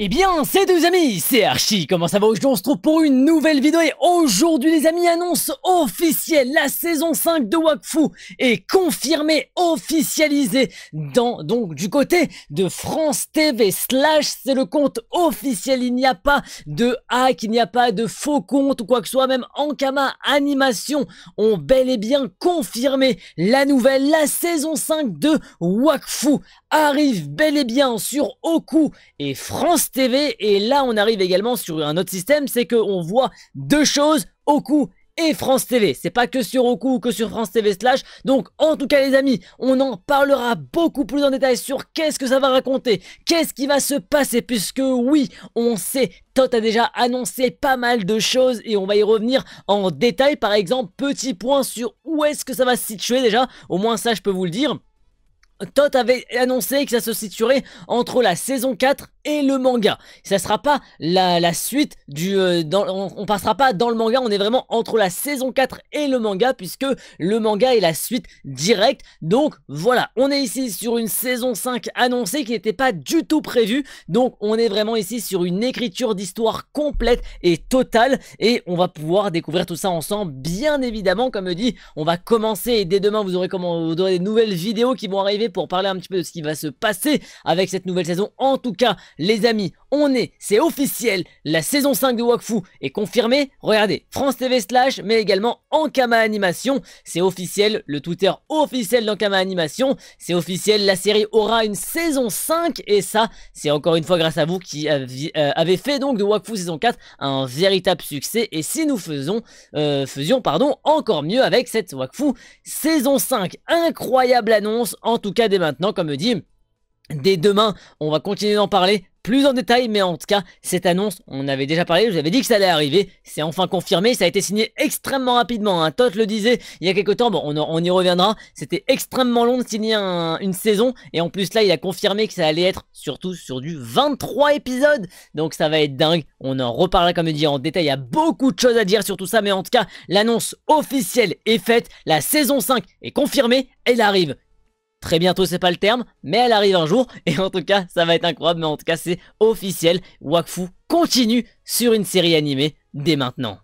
Eh bien, c'est deux amis, c'est Archie, comment ça va aujourd'hui On se trouve pour une nouvelle vidéo et aujourd'hui les amis, annonce officielle, la saison 5 de Wakfu est confirmée, officialisée dans, donc du côté de France TV slash, c'est le compte officiel, il n'y a pas de hack, il n'y a pas de faux compte ou quoi que ce soit, même Ankama Animation ont bel et bien confirmé la nouvelle, la saison 5 de Wakfu arrive bel et bien sur Oku et France TV. Et là, on arrive également sur un autre système, c'est qu'on voit deux choses, Oku et France TV. C'est pas que sur Oku ou que sur France TV slash. Donc, en tout cas, les amis, on en parlera beaucoup plus en détail sur qu'est-ce que ça va raconter, qu'est-ce qui va se passer, puisque oui, on sait Tot a déjà annoncé pas mal de choses et on va y revenir en détail. Par exemple, petit point sur où est-ce que ça va se situer déjà. Au moins ça, je peux vous le dire. Todd avait annoncé que ça se situerait entre la saison 4 et le manga. Ça sera pas la, suite du... Euh, dans, on, passera pas dans le manga, on est vraiment entre la saison 4 et le manga, puisque le manga est la suite directe. Donc voilà, on est ici sur une saison 5 annoncée qui n'était pas du tout prévue. Donc on est vraiment ici sur une écriture d'histoire complète et totale. Et on va pouvoir découvrir tout ça ensemble, bien évidemment. Comme dit, on va commencer et dès demain, vous aurez, comment, vous aurez des nouvelles vidéos qui vont arriver pour parler un petit peu de ce qui va se passer avec cette nouvelle saison. En tout cas, les amis, on est, c'est officiel, la saison 5 de Wakfu est confirmée. Regardez, France TV Slash, mais également Ankama Animation. C'est officiel, le Twitter officiel d'Ankama Animation. C'est officiel, la série aura une saison 5. Et ça, c'est encore une fois grâce à vous qui euh, avez, fait donc de Wakfu saison 4 un véritable succès. Et si nous faisons, euh, faisions pardon, encore mieux avec cette Wakfu saison 5. Incroyable annonce, en tout cas dès maintenant, comme dit dès demain, on va continuer d'en parler plus en détail, mais en tout cas, cette annonce, on avait déjà parlé, je vous avais dit que ça allait arriver, c'est enfin confirmé, ça a été signé extrêmement rapidement, hein. Toth le disait il y a quelques temps, bon, on, y reviendra, c'était extrêmement long de signer une saison, et en plus là, il a confirmé que ça allait être surtout sur du 23 épisodes, donc ça va être dingue, on en reparlera comme dire en détail, il y a beaucoup de choses à dire sur tout ça, mais en tout cas, l'annonce officielle est faite, la saison 5 est confirmée, elle arrive Très bientôt, c'est pas le terme, mais elle arrive un jour. Et en tout cas, ça va être incroyable. Mais en tout cas, c'est officiel. Wakfu continue sur une série animée dès maintenant.